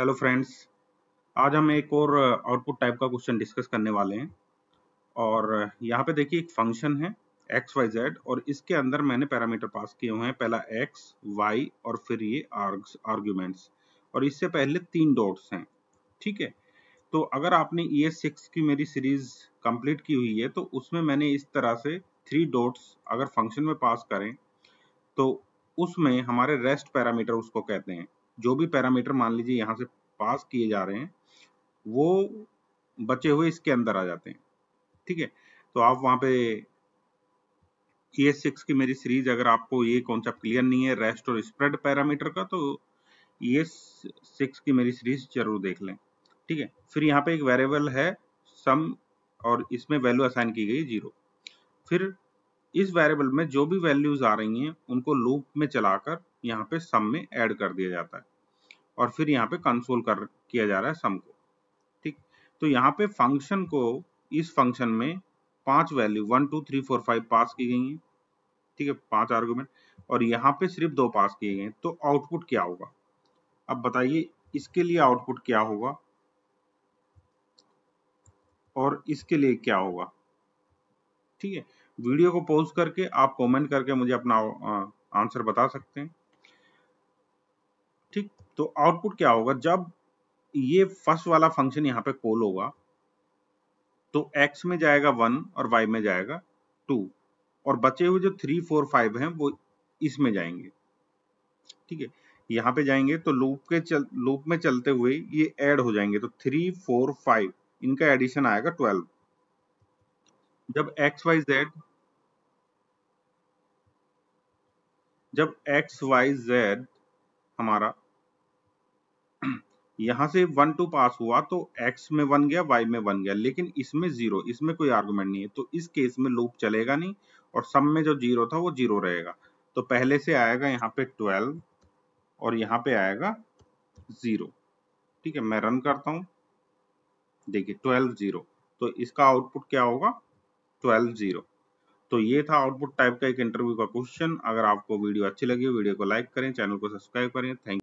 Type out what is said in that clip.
hello friends आज हम एक और आउटपुट uh, टाइप का क्वेश्चन डिस्कस करने वाले हैं और uh, यहाँ पे देखिए एक फंक्शन है एक्स वाई जेड और इसके अंदर मैंने पैरामीटर पास किए हुए हैं पहला एक्स वाई और फिर ये आर्ग्यूमेंट्स और इससे पहले तीन डॉट्स हैं ठीक है तो अगर आपने ई एस सिक्स की मेरी सीरीज कंप्लीट की हुई है तो उसमें मैंने इस तरह से थ्री डॉट्स अगर फंक्शन में पास करें तो उसमें हमारे रेस्ट पैरामीटर उसको कहते हैं जो भी पैरामीटर मान लीजिए यहाँ से पास किए जा रहे हैं वो बचे हुए इसके अंदर आ जाते हैं ठीक है तो आप वहाँ पे ई एस सिक्स की मेरी सीरीज अगर आपको ये कॉन्सेप्ट क्लियर नहीं है रेस्ट और स्प्रेड पैरामीटर का तो ई एस सिक्स की मेरी सीरीज जरूर देख लें ठीक है फिर यहाँ पे एक वेरिएबल है सम और इसमें वैल्यू असाइन की गई जीरो फिर इस वेरिएबल में जो भी वैल्यूज आ रही हैं उनको लूप में चलाकर यहाँ पे सम में ऐड कर दिया जाता है और फिर यहाँ पे कंसोल कर किया जा रहा है सम को ठीक तो यहाँ पे फंक्शन को इस फंक्शन में पांच value one two three four five pass की गई हैं ठीक है पांच आर्गुमेंट और यहाँ पे सिर्फ दो पास किए गए तो आउटपुट क्या होगा अब बताइए इसके लिए आउटपुट क्या होगा और इसके लिए क्या होगा ठीक है वीडियो को पॉज करके आप कमेंट करके मुझे अपना आंसर बता सकते हैं ठीक तो आउटपुट क्या होगा जब ये फर्स्ट वाला फंक्शन यहाँ पे कॉल होगा तो एक्स में जाएगा वन और वाई में जाएगा टू और बचे हुए जो थ्री फोर फाइव हैं वो इसमें जाएंगे ठीक है यहाँ पे जाएंगे तो लूप के चल लूप में चलते हुए ये ऐड हो जाएंगे तो थ्री फोर फाइव इनका एडिशन आएगा ट्वेल्व जब एक्स वाई जेड जब एक्स वाई जेड हमारा यहां से वन टू पास हुआ तो एक्स में वन गया वाई में वन गया लेकिन इसमें जीरो इसमें कोई आर्गुमेंट नहीं है तो इस केस में लूप चलेगा नहीं और सम में जो जीरो था वो जीरो रहेगा तो पहले से आएगा यहाँ पे ट्वेल्व और यहाँ पे आएगा जीरो ठीक है मैं रन करता हूं देखिए ट्वेल्व जीरो तो इसका आउटपुट क्या होगा ट्वेल्व जीरो तो ये था आउटपुट टाइप का एक इंटरव्यू का क्वेश्चन अगर आपको वीडियो अच्छी लगी वीडियो को लाइक करें चैनल को सब्सक्राइब करें थैंक